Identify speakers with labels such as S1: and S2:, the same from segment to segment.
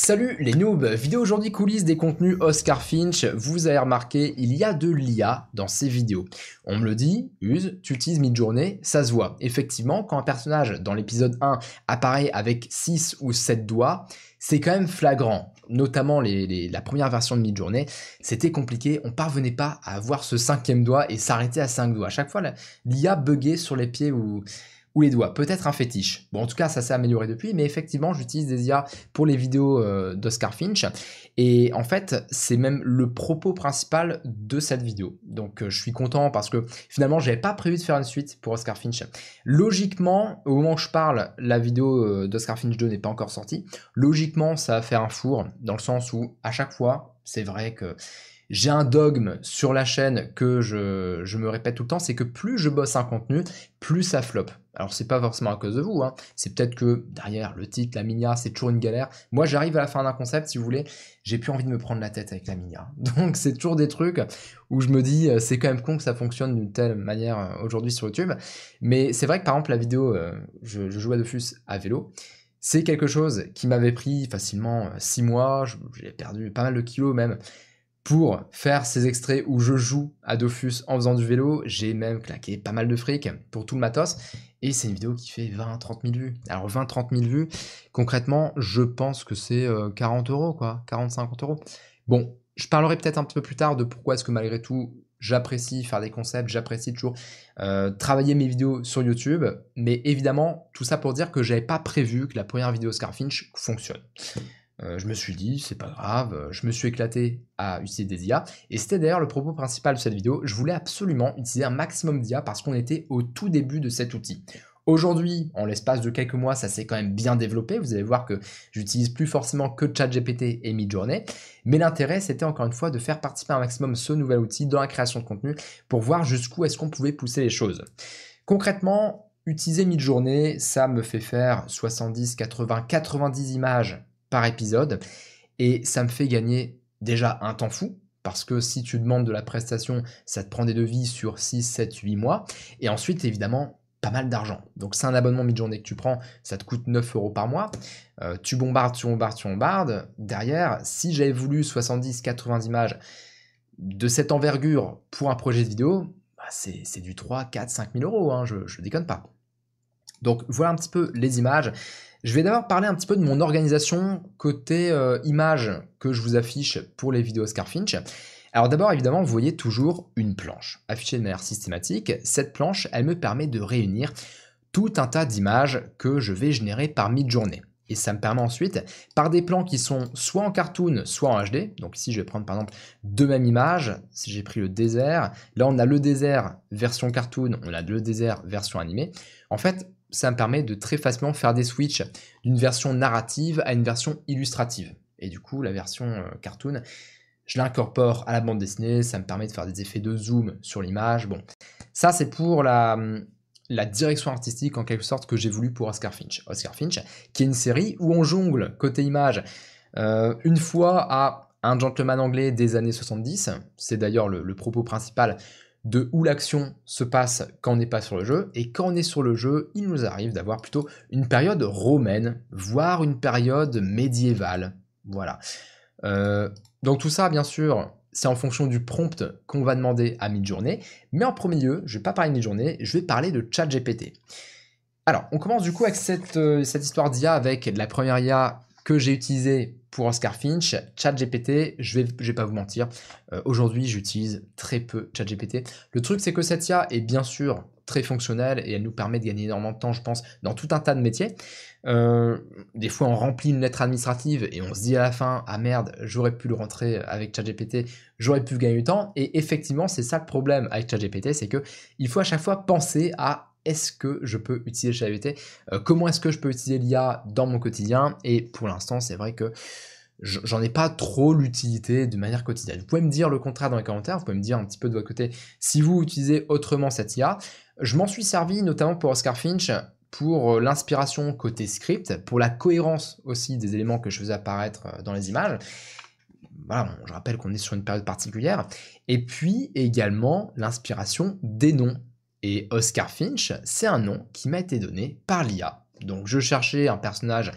S1: Salut les noobs Vidéo aujourd'hui coulisses des contenus Oscar Finch. Vous avez remarqué, il y a de l'IA dans ces vidéos. On me le dit, use, tu utilises mid-journée, ça se voit. Effectivement, quand un personnage dans l'épisode 1 apparaît avec 6 ou 7 doigts, c'est quand même flagrant. Notamment la première version de mid-journée, c'était compliqué, on parvenait pas à avoir ce cinquième doigt et s'arrêter à 5 doigts. À chaque fois, l'IA buguait sur les pieds ou les doigts. Peut-être un fétiche. Bon, en tout cas, ça s'est amélioré depuis, mais effectivement, j'utilise des IA pour les vidéos euh, d'Oscar Finch. Et en fait, c'est même le propos principal de cette vidéo. Donc, euh, je suis content parce que finalement, j'avais pas prévu de faire une suite pour Oscar Finch. Logiquement, au moment où je parle, la vidéo euh, d'Oscar Finch 2 n'est pas encore sortie. Logiquement, ça va faire un four dans le sens où à chaque fois, c'est vrai que j'ai un dogme sur la chaîne que je, me répète tout le temps, c'est que plus je bosse un contenu, plus ça floppe. Alors c'est pas forcément à cause de vous, hein. c'est peut-être que derrière le titre, la minia, c'est toujours une galère. Moi j'arrive à la fin d'un concept, si vous voulez, j'ai plus envie de me prendre la tête avec la minia. Donc c'est toujours des trucs où je me dis euh, c'est quand même con que ça fonctionne d'une telle manière euh, aujourd'hui sur YouTube. Mais c'est vrai que par exemple la vidéo, euh, je, joue jouais à Dofus à vélo. C'est quelque chose qui m'avait pris facilement six mois, j'ai perdu pas mal de kilos même pour faire ces extraits où je joue à Dofus en faisant du vélo. J'ai même claqué pas mal de fric pour tout le matos. Et c'est une vidéo qui fait 20-30 000 vues. Alors 20-30 000 vues, concrètement, je pense que c'est 40 euh, euros, quoi. 40-50 euros. Bon, je parlerai peut-être un petit peu plus tard de pourquoi est-ce que malgré tout, j'apprécie faire des concepts, j'apprécie toujours euh, travailler mes vidéos sur YouTube. Mais évidemment, tout ça pour dire que j'avais pas prévu que la première vidéo Scarfinch fonctionne. Euh, je me suis dit, c'est pas grave, euh, je me suis éclaté à utiliser des IA. Et c'était d'ailleurs le propos principal de cette vidéo. Je voulais absolument utiliser un maximum d'IA parce qu'on était au tout début de cet outil. Aujourd'hui, en l'espace de quelques mois, ça s'est quand même bien développé. Vous allez voir que j'utilise plus forcément que ChatGPT et Midjourney. Mais l'intérêt, c'était encore une fois de faire participer un maximum ce nouvel outil dans la création de contenu pour voir jusqu'où est-ce qu'on pouvait pousser les choses. Concrètement, utiliser Midjourney, ça me fait faire 70, 80, 90 images par épisode. Et ça me fait gagner déjà un temps fou, parce que si tu demandes de la prestation, ça te prend des devis sur 6, 7, 8 mois. Et ensuite, évidemment, pas mal d'argent. Donc c'est un abonnement mid-journée que tu prends, ça te coûte 9 euros par mois. Euh, tu bombardes, tu bombardes, tu bombardes. Derrière, si j'avais voulu 70, 80 images de cette envergure pour un projet de vidéo, bah, c'est du 3, 4, 5 000 euros, hein. je, je déconne pas. Donc voilà un petit peu les images. Je vais d'abord parler un petit peu de mon organisation côté euh, image images que je vous affiche pour les vidéos Scarfinch. Alors d'abord évidemment vous voyez toujours une planche affichée de manière systématique. Cette planche elle me permet de réunir tout un tas d'images que je vais générer par mi-journée. Et ça me permet ensuite, par des plans qui sont soit en cartoon, soit en HD. Donc ici, je vais prendre par exemple deux mêmes images. Si j'ai pris le désert, là on a le désert version cartoon, on a le désert version animé, En fait, ça me permet de très facilement faire des switches d'une version narrative à une version illustrative. Et du coup, la version euh, cartoon, je l'incorpore à la bande dessinée, ça me permet de faire des effets de zoom sur l'image. Bon, ça c'est pour la, hum, la direction artistique en quelque sorte que j'ai voulu pour Oscar Finch. Oscar Finch, qui est une série où on jongle côté image euh, une fois à un gentleman anglais des années 70, c'est d'ailleurs le, le propos principal de où l'action se passe quand on n'est pas sur le jeu, et quand on est sur le jeu, il nous arrive d'avoir plutôt une période romaine, voire une période médiévale. Voilà. Euh, donc tout ça, bien sûr, c'est en fonction du prompt qu'on va demander à mid-journée, mais en premier lieu, je ne vais pas parler de mid-journée, je vais parler de chat GPT. Alors, on commence du coup avec cette, euh, cette histoire d'IA, avec la première IA que j'ai utilisée pour Oscar Finch, ChatGPT, je vais, vais pas vous mentir, euh, aujourd'hui j'utilise très peu ChatGPT. Le truc c'est que cette IA est bien sûr très fonctionnelle et elle nous permet de gagner énormément de temps, je pense, dans tout un tas de métiers. Euh, des fois on remplit une lettre administrative et on se dit à la fin, ah merde, j'aurais pu le rentrer avec ChatGPT, j'aurais pu gagner du temps. Et effectivement c'est ça le problème avec ChatGPT, c'est que il faut à chaque fois penser à est-ce que je peux utiliser ChatGPT euh, Comment est-ce que je peux utiliser l'IA dans mon quotidien Et pour l'instant, c'est vrai que j'en ai pas trop l'utilité de manière quotidienne. Vous pouvez me dire le contraire dans les commentaires, vous pouvez me dire un petit peu de votre côté si vous utilisez autrement cette IA. Je m'en suis servi notamment pour Oscar Finch pour euh, l'inspiration côté script, pour la cohérence aussi des éléments que je faisais apparaître euh, dans les images. Voilà, je rappelle qu'on est sur une période particulière. Et puis également l'inspiration des noms et Oscar Finch, c'est un nom qui m'a été donné par l'IA. Donc je cherchais un personnage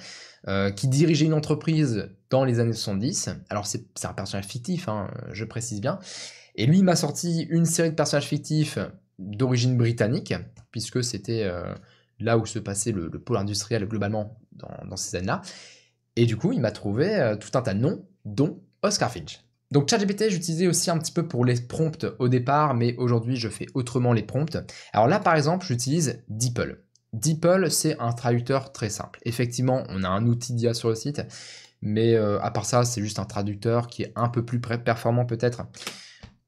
S1: euh, qui dirigeait une entreprise dans les années 70. Alors c'est un personnage fictif, hein, je précise bien. Et lui m'a sorti une série de personnages fictifs d'origine britannique, puisque c'était euh, là où se passait le, pôle industriel globalement dans, ces années-là. Et du coup, il m'a trouvé euh, tout un tas de noms, dont Oscar Finch. Donc ChatGPT, j'utilisais aussi un petit peu pour les prompts au départ, mais aujourd'hui, je fais autrement les prompts. Alors là, par exemple, j'utilise DeepL. DeepL, c'est un traducteur très simple. Effectivement, on a un outil d'IA sur le site, mais euh, à part ça, c'est juste un traducteur qui est un peu plus performant peut-être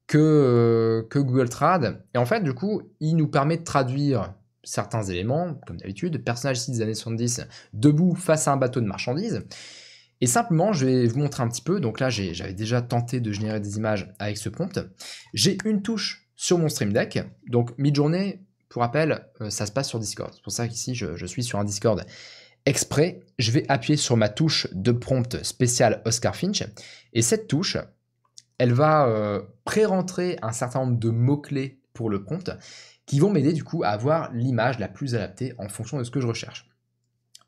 S1: que, euh, que Google Trad. Et en fait, du coup, il nous permet de traduire certains éléments, comme d'habitude, personnage ici des années 70, debout face à un bateau de marchandises. Et simplement, je vais vous montrer un petit peu. Donc là, j'avais déjà tenté de générer des images avec ce prompt. J'ai une touche sur mon Stream Deck. Donc mid-journée, pour rappel, euh, ça se passe sur Discord. C'est pour ça qu'ici, je, suis sur un Discord exprès. Je vais appuyer sur ma touche de prompt spécial Oscar Finch. Et cette touche, elle va euh, pré-rentrer un certain nombre de mots-clés pour le prompt qui vont m'aider du coup à avoir l'image la plus adaptée en fonction de ce que je recherche.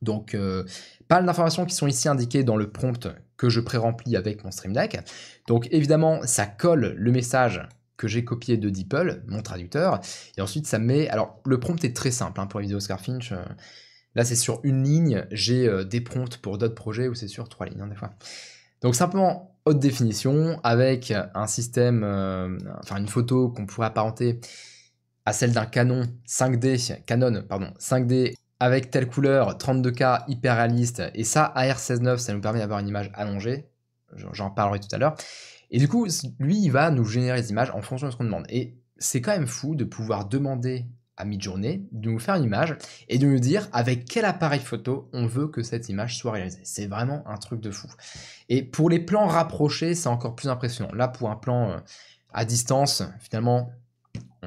S1: Donc, euh, pas d'informations qui sont ici indiquées dans le prompt que je pré-remplis avec mon Stream Deck. Donc, évidemment, ça colle le message que j'ai copié de DeepL, mon traducteur. Et ensuite, ça met... Alors, le prompt est très simple hein, pour la vidéo Scarfinch. Euh, là, c'est sur une ligne. J'ai euh, des prompts pour d'autres projets où c'est sur trois lignes, hein, des fois. Donc, simplement, haute définition, avec un système... enfin, une photo qu'on pourrait apparenter à celle d'un canon 5D, Canon, pardon, 5D avec telle couleur, 32K, hyper réaliste. Et ça, AR169, ça nous permet d'avoir une image allongée. J'en parlerai tout à l'heure. Et du coup, lui, il va nous générer des images en fonction de ce qu'on demande. Et c'est quand même fou de pouvoir demander à mi-journée de nous faire une image et de nous dire avec quel appareil photo on veut que cette image soit réalisée. C'est vraiment un truc de fou. Et pour les plans rapprochés, c'est encore plus impressionnant. Là, pour un plan euh, à distance, finalement,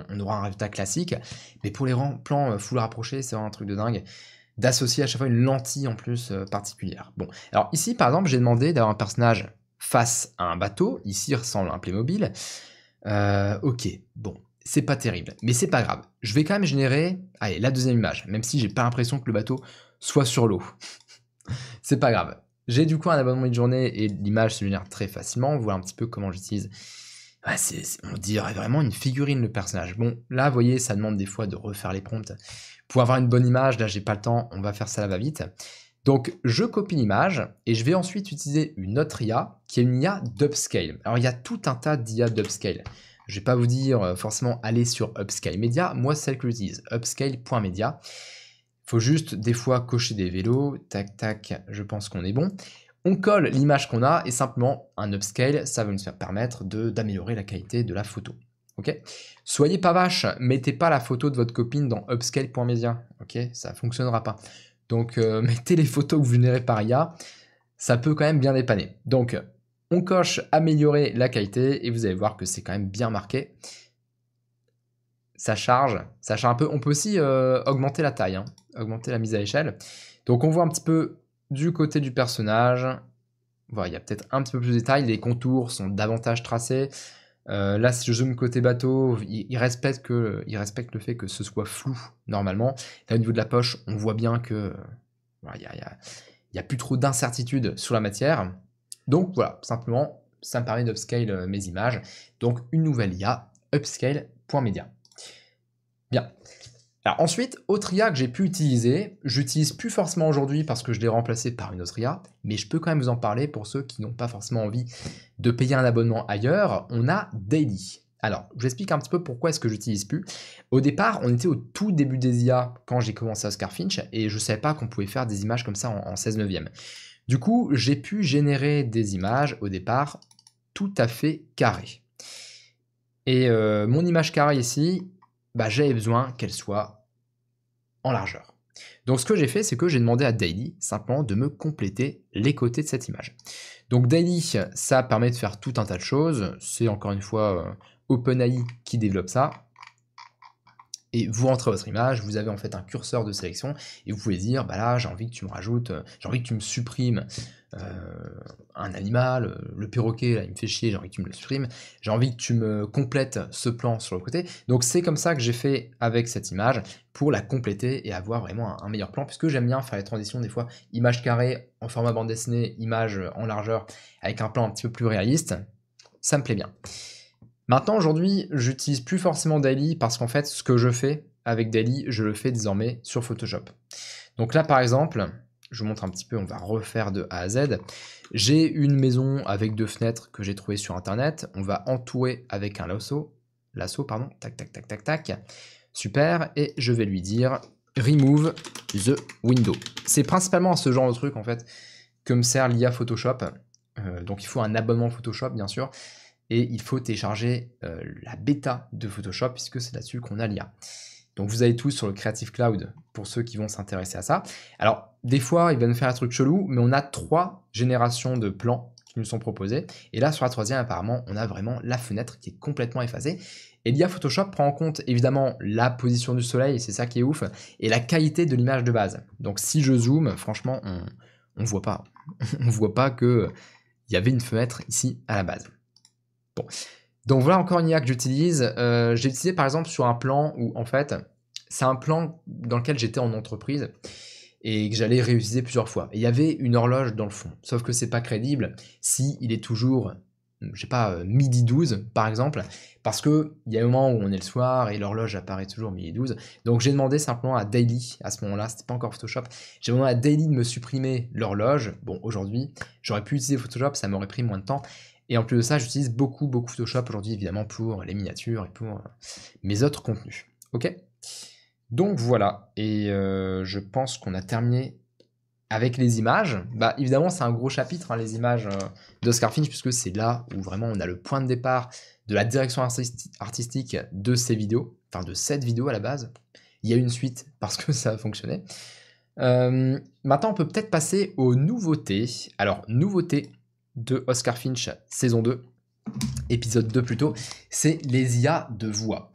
S1: on aura un résultat classique. Mais pour les plans euh, full rapprochés, c'est un truc de dingue d'associer à chaque fois une lentille en plus euh, particulière. Bon, alors ici par exemple, j'ai demandé d'avoir un personnage face à un bateau. Ici, il ressemble à un Playmobil. Euh, ok, bon, c'est pas terrible, mais c'est pas grave. Je vais quand même générer, allez, la deuxième image, même si j'ai pas l'impression que le bateau soit sur l'eau. c'est pas grave. J'ai du coup un abonnement de journée et l'image se génère très facilement. Voilà un petit peu comment j'utilise on dirait vraiment une figurine le personnage. Bon, là, vous voyez, ça demande des fois de refaire les prompts. Pour avoir une bonne image, là, j'ai pas le temps, on va faire ça là va vite. Donc, je copie l'image et je vais ensuite utiliser une autre IA qui est une IA d'upscale. Alors, il y a tout un tas d'IA d'upscale. Je ne vais pas vous dire euh, forcément aller sur Upscale Media. Moi, celle que j'utilise, upscale.media. Il faut juste des fois cocher des vélos. Tac, tac, je pense qu'on est bon. On colle l'image qu'on a et simplement un upscale, ça va nous faire permettre d'améliorer la qualité de la photo. Ok Soyez pas vache, mettez pas la photo de votre copine dans upscale.media, ok Ça fonctionnera pas. Donc euh, mettez les photos que vous générez par IA, ça peut quand même bien dépanner. Donc on coche améliorer la qualité et vous allez voir que c'est quand même bien marqué. Ça charge, ça charge un peu. On peut aussi euh, augmenter la taille, hein. augmenter la mise à échelle. Donc on voit un petit peu du côté du personnage, voilà, il y a peut-être un petit peu plus de détails, les contours sont davantage tracés. Euh, là, si je zoome côté bateau, il, respecte que, il respecte le fait que ce soit flou normalement. Là, au niveau de la poche, on voit bien que euh, il n'y a, plus trop d'incertitudes sur la matière. Donc voilà, simplement, ça me permet d'upscale euh, mes images. Donc une nouvelle IA, upscale.media. Bien. Alors ensuite, autre IA que j'ai pu utiliser, j'utilise plus forcément aujourd'hui parce que je l'ai remplacé par une autre IA, mais je peux quand même vous en parler pour ceux qui n'ont pas forcément envie de payer un abonnement ailleurs, on a Daily. Alors, je vous explique un petit peu pourquoi est-ce que j'utilise plus. Au départ, on était au tout début des IA quand j'ai commencé à Scarfinch et je ne savais pas qu'on pouvait faire des images comme ça en, 16 16 neuvième. Du coup, j'ai pu générer des images au départ tout à fait carrées. Et euh, mon image carrée ici, bah, j'avais besoin qu'elle soit en largeur. Donc ce que j'ai fait, c'est que j'ai demandé à Daily simplement de me compléter les côtés de cette image. Donc Daily, ça permet de faire tout un tas de choses. C'est encore une fois euh, OpenAI qui développe ça et vous rentrez votre image, vous avez en fait un curseur de sélection et vous pouvez dire bah là j'ai envie que tu me rajoutes, euh, j'ai envie que tu me supprimes euh, un animal, euh, le perroquet là il me fait chier, j'ai envie que tu me le supprimes, j'ai envie que tu me complètes ce plan sur le côté. Donc c'est comme ça que j'ai fait avec cette image pour la compléter et avoir vraiment un, meilleur plan puisque j'aime bien faire les transitions des fois image carrée en format bande dessinée, image en largeur avec un plan un petit peu plus réaliste, ça me plaît bien. Maintenant, aujourd'hui, j'utilise plus forcément Dali parce qu'en fait, ce que je fais avec Dali, je le fais désormais sur Photoshop. Donc là, par exemple, je vous montre un petit peu, on va refaire de A à Z. J'ai une maison avec deux fenêtres que j'ai trouvées sur Internet. On va entourer avec un lasso. Lasso, pardon. Tac, tac, tac, tac, tac. Super. Et je vais lui dire remove the window. C'est principalement ce genre de truc, en fait, que me sert l'IA Photoshop. Euh, donc il faut un abonnement Photoshop, bien sûr et il faut télécharger euh, la bêta de Photoshop puisque c'est là-dessus qu'on a l'IA. Donc vous allez tous sur le Creative Cloud pour ceux qui vont s'intéresser à ça. Alors des fois il va nous faire un truc chelou, mais on a trois générations de plans qui nous sont proposés. Et là sur la troisième apparemment on a vraiment la fenêtre qui est complètement effacée. Et l'IA Photoshop prend en compte évidemment la position du soleil, c'est ça qui est ouf, et la qualité de l'image de base. Donc si je zoome, franchement on, ne voit pas, on voit pas que euh, y avait une fenêtre ici à la base. Donc voilà encore une IA que j'utilise. Euh, j'ai utilisé par exemple sur un plan où en fait, c'est un plan dans lequel j'étais en entreprise et que j'allais réutiliser plusieurs fois. Et il y avait une horloge dans le fond. Sauf que c'est pas crédible si il est toujours je sais pas, euh, midi 12 par exemple, parce qu'il y a un moment où on est le soir et l'horloge apparaît toujours midi 12. Donc j'ai demandé simplement à Daily, à ce moment-là, c'était pas encore Photoshop, j'ai demandé à Daily de me supprimer l'horloge. Bon, aujourd'hui, j'aurais pu utiliser Photoshop, ça m'aurait pris moins de temps. Et en plus de ça, j'utilise beaucoup, beaucoup Photoshop aujourd'hui, évidemment, pour les miniatures et pour euh, mes autres contenus. Ok Donc voilà. Et euh, je pense qu'on a terminé avec les images. Bah, évidemment, c'est un gros chapitre, hein, les images de euh, d'Oscar Finch, puisque c'est là où vraiment on a le point de départ de la direction artistique de ces vidéos, enfin de cette vidéo à la base. Il y a une suite parce que ça a fonctionné. maintenant, on peut peut-être passer aux nouveautés. Alors, nouveautés, de Oscar Finch, saison 2, épisode 2 plutôt, c'est les IA de voix.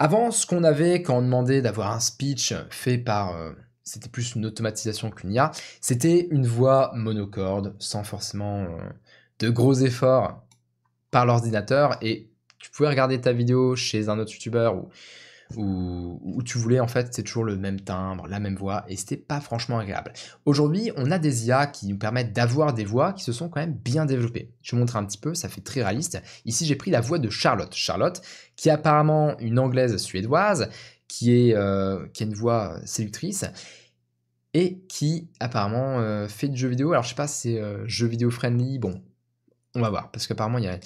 S1: Avant, ce qu'on avait quand on demandait d'avoir un speech fait par... Euh, c'était plus une automatisation qu'une IA, c'était une voix monocorde, sans forcément euh, de gros efforts par l'ordinateur, et tu pouvais regarder ta vidéo chez un autre youtubeur ou où, tu voulais en fait c'est toujours le même timbre, la même voix et c'était pas franchement agréable. Aujourd'hui on a des IA qui nous permettent d'avoir des voix qui se sont quand même bien développées. Je vous montre un petit peu, ça fait très réaliste. Ici j'ai pris la voix de Charlotte. Charlotte qui est apparemment une anglaise suédoise qui, est, euh, qui a une voix séductrice et qui apparemment euh, fait de jeux vidéo. Alors je sais pas si c'est euh, jeu vidéo friendly, bon, on va voir, parce qu'apparemment il y a...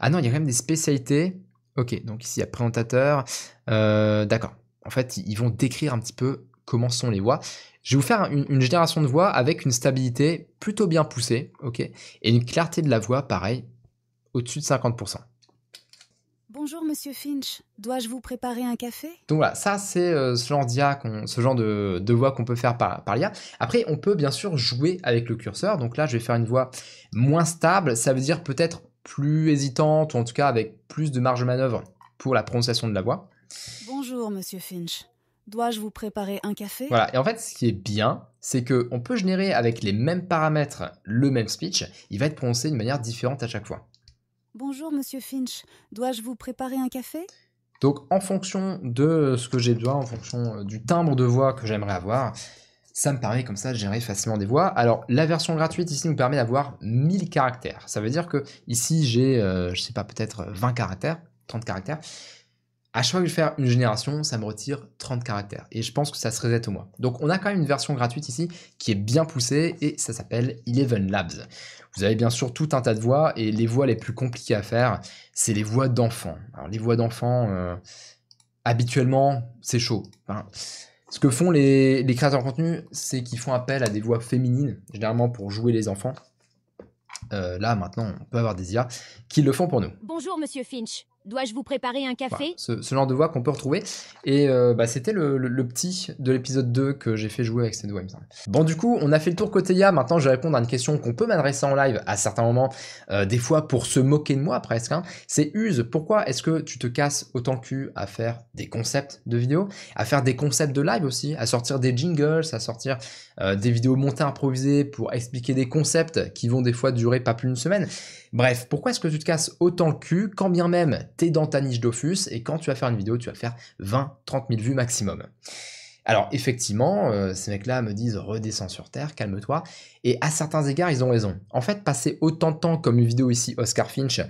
S1: Ah non, il y a quand même des spécialités Ok, donc ici il y a présentateur. Euh, d'accord. En fait, ils vont décrire un petit peu comment sont les voix. Je vais vous faire une, génération de voix avec une stabilité plutôt bien poussée, ok, et une clarté de la voix, pareil, au-dessus de 50%. Bonjour Monsieur Finch, dois-je vous préparer un café Donc voilà, ça c'est euh, ce genre de, voix qu'on peut faire par, par l'IA. Après, on peut bien sûr jouer avec le curseur. Donc là, je vais faire une voix moins stable. Ça veut dire peut-être plus hésitante, ou en tout cas avec plus de marge de manœuvre pour la prononciation de la voix. Bonjour, monsieur Finch. Dois-je vous préparer un café Voilà, et en fait, ce qui est bien, c'est qu'on peut générer avec les mêmes paramètres le même speech, il va être prononcé d'une manière différente à chaque fois. Bonjour, monsieur Finch. Dois-je vous préparer un café Donc, en fonction de ce que j'ai besoin, en fonction euh, du timbre de voix que j'aimerais avoir, ça me permet comme ça de gérer facilement des voix. Alors la version gratuite ici nous permet d'avoir 1000 caractères. Ça veut dire que ici j'ai, euh, je sais pas, peut-être 20 caractères, 30 caractères. À chaque fois que je vais faire une génération, ça me retire 30 caractères. Et je pense que ça se reset au moins. Donc on a quand même une version gratuite ici qui est bien poussée et ça s'appelle Eleven Labs. Vous avez bien sûr tout un tas de voix et les voix les plus compliquées à faire, c'est les voix d'enfants. Alors les voix d'enfants, euh, habituellement, c'est chaud. Hein. Ce que font les, créateurs de contenu, c'est qu'ils font appel à des voix féminines, généralement pour jouer les enfants. Euh, là, maintenant, on peut avoir des IA qui le font pour nous. Bonjour, monsieur Finch. Dois-je vous préparer un café bah, ce, genre de voix qu'on peut retrouver. Et euh, bah, c'était le, petit de l'épisode 2 que j'ai fait jouer avec ces deux Bon, du coup, on a fait le tour côté IA. Maintenant, je vais répondre à une question qu'on peut m'adresser en live à certains moments, euh, des fois pour se moquer de moi presque. Hein. C'est Use, pourquoi est-ce que tu te casses autant le à faire des concepts de vidéos, à faire des concepts de live aussi, à sortir des jingles, à sortir euh, des vidéos montées improvisées pour expliquer des concepts qui vont des fois durer pas plus d'une semaine Bref, pourquoi est-ce que tu te casses autant le cul quand bien même es dans ta niche d'offus et quand tu vas faire une vidéo, tu vas faire 20-30 000 vues maximum alors effectivement, euh, ces mecs-là me disent redescends sur Terre, calme-toi. Et à certains égards, ils ont raison. En fait, passer autant de temps comme une vidéo ici, Oscar Finch.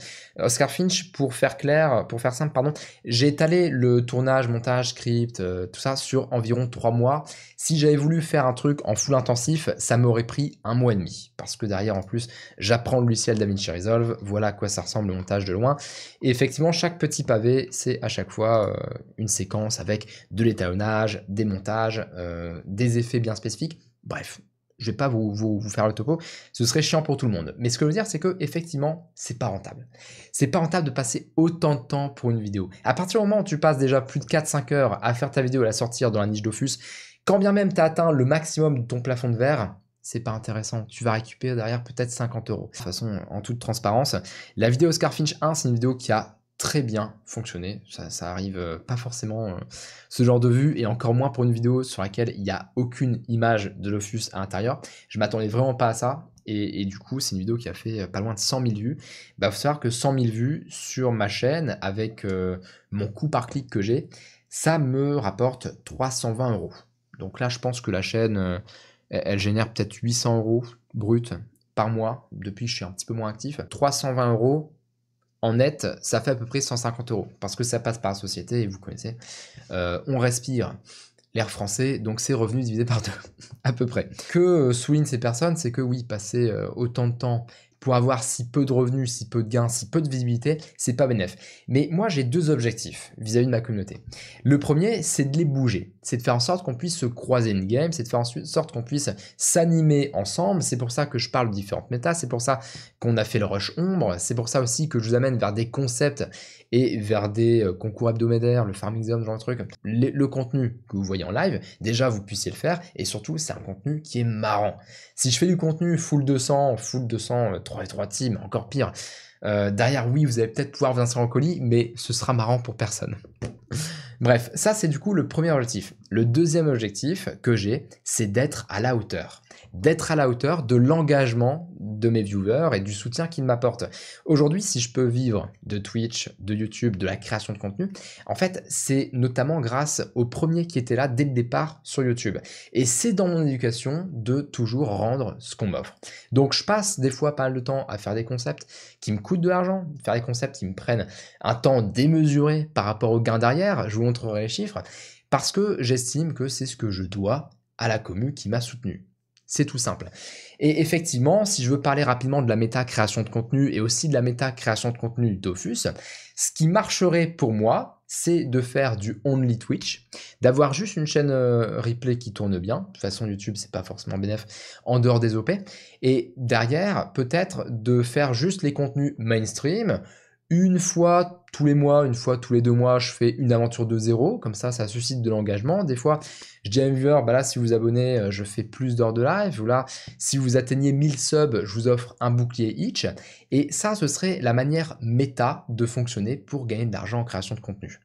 S1: Oscar Finch, pour faire clair, pour faire simple, pardon, j'ai étalé le tournage, montage, script, euh, tout ça sur environ trois mois. Si j'avais voulu faire un truc en full intensif, ça m'aurait pris un mois et demi. Parce que derrière, en plus, j'apprends le logiciel DaVinci Resolve. Voilà à quoi ça ressemble le montage de loin. Et effectivement, chaque petit pavé, c'est à chaque fois euh, une séquence avec de l'étalonnage, des montages euh, des effets bien spécifiques. Bref, je vais pas vous, vous, faire le topo, ce serait chiant pour tout le monde. Mais ce que je veux dire, c'est que effectivement, c'est pas rentable. C'est pas rentable de passer autant de temps pour une vidéo. À partir du moment où tu passes déjà plus de 4-5 heures à faire ta vidéo et à la sortir dans la niche d'Offus quand bien même tu as atteint le maximum de ton plafond de verre, c'est pas intéressant. Tu vas récupérer derrière peut-être 50 euros. De toute façon, en toute transparence, la vidéo Scarfinch 1, c'est une vidéo qui a très bien fonctionné. Ça, ça arrive euh, pas forcément euh, ce genre de vue, et encore moins pour une vidéo sur laquelle il n'y a aucune image de l'office à l'intérieur. Je m'attendais vraiment pas à ça, et, du coup, c'est une vidéo qui a fait euh, pas loin de 100 000 vues. Bah, faut savoir que 100 000 vues sur ma chaîne, avec mon coût par clic que j'ai, ça me rapporte 320 euros. Donc là, je pense que la chaîne, elle génère peut-être 800 euros brut par mois depuis je suis un petit peu moins actif. 320 euros en net, ça fait à peu près 150 euros parce que ça passe par la société et vous connaissez. Euh, on respire l'air français, donc c'est revenu divisé par deux, à peu près. Que euh, soulignent ces personnes, c'est que oui, passer euh, autant de temps pour avoir si peu de revenus, si peu de gains, si peu de visibilité, c'est pas bénéf. Mais moi, j'ai deux objectifs vis à -vis de ma communauté. Le premier, c'est de les bouger c'est de faire en sorte qu'on puisse se croiser une game, c'est de faire en sorte qu'on puisse s'animer ensemble. C'est pour ça que je parle de différentes méta c'est pour ça qu'on a fait le rush ombre, c'est pour ça aussi que je vous amène vers des concepts et vers des euh, concours hebdomadaires, le farming zone, genre de truc. Le, contenu que vous voyez en live, déjà vous puissiez le faire et surtout c'est un contenu qui est marrant. Si je fais du contenu full 200, full 200, 3 euh, et 3 teams, encore pire. Euh, derrière, oui, vous allez peut-être pouvoir vous inscrire en colis, mais ce sera marrant pour personne. Bref, ça c'est du coup le premier objectif. Le deuxième objectif que j'ai, c'est d'être à la hauteur. D'être à la hauteur de l'engagement de mes viewers et du soutien qu'ils m'apportent. Aujourd'hui, si je peux vivre de Twitch, de YouTube, de la création de contenu, en fait, c'est notamment grâce aux premiers qui était là dès le départ sur YouTube. Et c'est dans mon éducation de toujours rendre ce qu'on m'offre. Donc je passe des fois pas mal de temps à faire des concepts qui me coûtent de l'argent, faire des concepts qui me prennent un temps démesuré par rapport au gain derrière les chiffres, parce que j'estime que c'est ce que je dois à la commu qui m'a soutenu. C'est tout simple. Et effectivement, si je veux parler rapidement de la méta création de contenu et aussi de la méta création de contenu Dofus, ce qui marcherait pour moi, c'est de faire du only Twitch, d'avoir juste une chaîne euh, replay qui tourne bien. De toute façon, YouTube, c'est pas forcément bénéf en dehors des OP. Et derrière, peut-être de faire juste les contenus mainstream, une fois tous les mois, une fois tous les deux mois, je fais une aventure de zéro. Comme ça, ça suscite de l'engagement. Des fois, je dis à un viewer, bah là, si vous abonnez, euh, je fais plus d'heures de live. Ou là, si vous atteignez 1000 subs, je vous offre un bouclier itch. Et ça, ce serait la manière méta de fonctionner pour gagner de l'argent en création de contenu.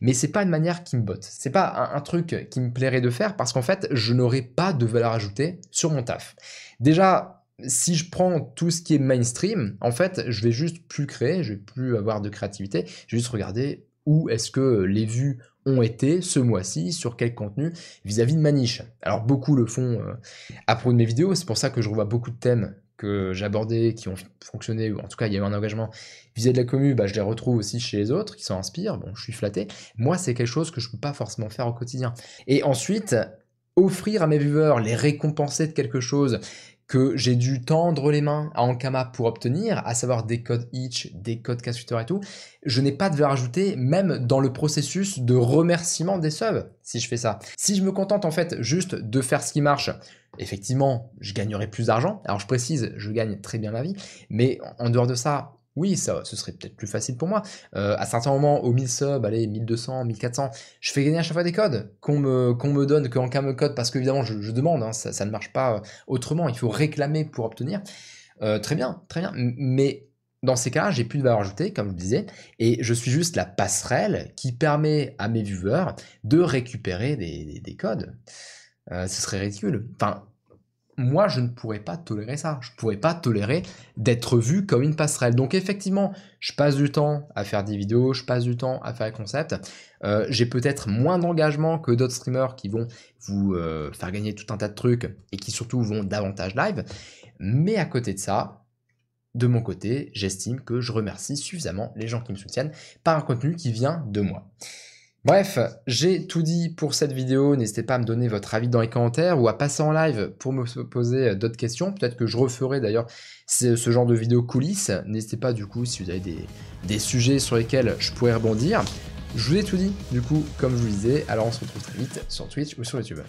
S1: Mais c'est pas une manière qui me botte. C'est pas un, un truc qui me plairait de faire parce qu'en fait, je n'aurais pas de valeur ajoutée sur mon taf. Déjà, si je prends tout ce qui est mainstream, en fait, je vais juste plus créer, je vais plus avoir de créativité, je vais juste regarder où est-ce que les vues ont été ce mois-ci, sur quel contenu vis-à-vis de ma niche. Alors beaucoup le font euh, à propos de mes vidéos, c'est pour ça que je revois beaucoup de thèmes que j'abordais, qui ont fonctionné, ou en tout cas il y a eu un engagement vis-à-vis de la commune. bah, je les retrouve aussi chez les autres qui s'en inspirent, bon je suis flatté, moi c'est quelque chose que je ne peux pas forcément faire au quotidien. Et ensuite, offrir à mes viewers, les récompenser de quelque chose que j'ai dû tendre les mains à Ankama pour obtenir, à savoir des codes each, des codes casse et tout, je n'ai pas de valeur ajoutée même dans le processus de remerciement des subs si je fais ça. Si je me contente en fait juste de faire ce qui marche, effectivement, je gagnerai plus d'argent. Alors je précise, je gagne très bien ma vie, mais en dehors de ça, oui, ça, ce serait peut-être plus facile pour moi. Euh, à certains moments, au 1000 subs, allez, 1200, 1400, je fais gagner à chaque fois des codes qu'on me, qu'on me donne, qu'en cas me code, parce qu'évidemment, je, demande, hein, ça, ne marche pas euh, autrement, il faut réclamer pour obtenir. Euh, très bien, très bien. Mais dans ces cas-là, j'ai plus de valeur ajoutée, comme je le disais, et je suis juste la passerelle qui permet à mes viewers de récupérer des, codes. ce serait ridicule. Enfin, moi, je ne pourrais pas tolérer ça. Je ne pourrais pas tolérer d'être vu comme une passerelle. Donc effectivement, je passe du temps à faire des vidéos, je passe du temps à faire des concepts. Euh, j'ai peut-être moins d'engagement que d'autres streamers qui vont vous euh, faire gagner tout un tas de trucs et qui surtout vont davantage live. Mais à côté de ça, de mon côté, j'estime que je remercie suffisamment les gens qui me soutiennent par un contenu qui vient de moi. Bref, j'ai tout dit pour cette vidéo. N'hésitez pas à me donner votre avis dans les commentaires ou à passer en live pour me poser euh, d'autres questions. Peut-être que je referai d'ailleurs ce, genre de vidéo coulisses. N'hésitez pas du coup si vous avez des, des sujets sur lesquels je pourrais rebondir. Je vous ai tout dit, du coup, comme je vous disais, alors on se retrouve très vite sur Twitch ou sur YouTube.